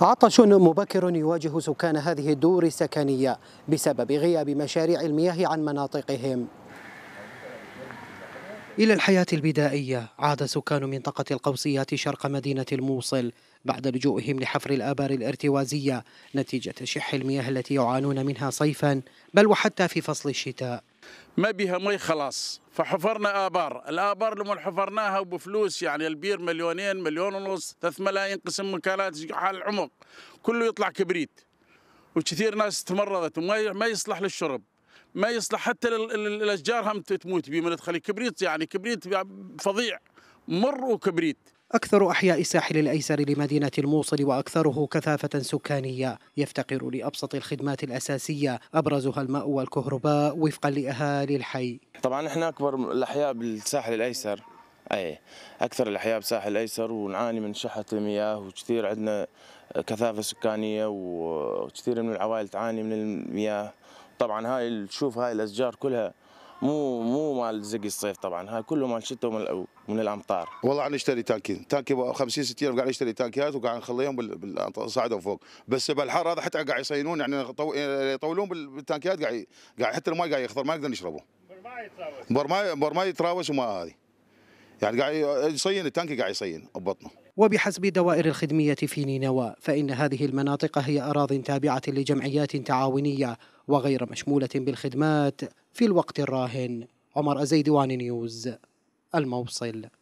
عطش مبكر يواجه سكان هذه الدور السكنية بسبب غياب مشاريع المياه عن مناطقهم إلى الحياة البدائية عاد سكان منطقة القوسيات شرق مدينة الموصل بعد لجوئهم لحفر الآبار الارتوازية نتيجة شح المياه التي يعانون منها صيفا بل وحتى في فصل الشتاء ما بها مي خلاص فحفرنا ابار الابار لما حفرناها وبفلوس يعني البير مليونين مليون ونص ثلاث ملايين قسم مكالات حال العمق كله يطلع كبريت وكثير ناس تمرضت وما ما يصلح للشرب ما يصلح حتى الاشجار هم تموت بيه من تخلي كبريت يعني كبريت فظيع مر وكبريت أكثر أحياء الساحل الأيسر لمدينة الموصل وأكثره كثافة سكانية يفتقر لأبسط الخدمات الأساسية أبرزها الماء والكهرباء وفقا لأهالي الحي طبعا احنا أكبر الأحياء بالساحل الأيسر أي أكثر الأحياء بالساحل الأيسر ونعاني من شحة المياه وكثير عندنا كثافة سكانية وكثير من العوائل تعاني من المياه طبعا هاي تشوف هاي الأشجار كلها مو مو مال زق الصيف طبعا هاي كله مال شتاء ومن من الامطار والله عم نشتري تانكين تانكي 50 60 قاعد نشتري تانكيات وقاعد نخليهم بالصعد وفوق بس بالحر هذا حتى قاعد يصينون يعني يطولون بالتانكيات قاعد قاعد حتى الماء قاعد يخضر ما نقدر نشربه برماي يتراوس برماي برماي يتراوس وما هذه يعني قاعد يصين التانكي قاعد يصين ببطنه وبحسب دوائر الخدمية في نينوى فإن هذه المناطق هي أراض تابعة لجمعيات تعاونية وغير مشمولة بالخدمات في الوقت الراهن عمر أزيدوان نيوز الموصل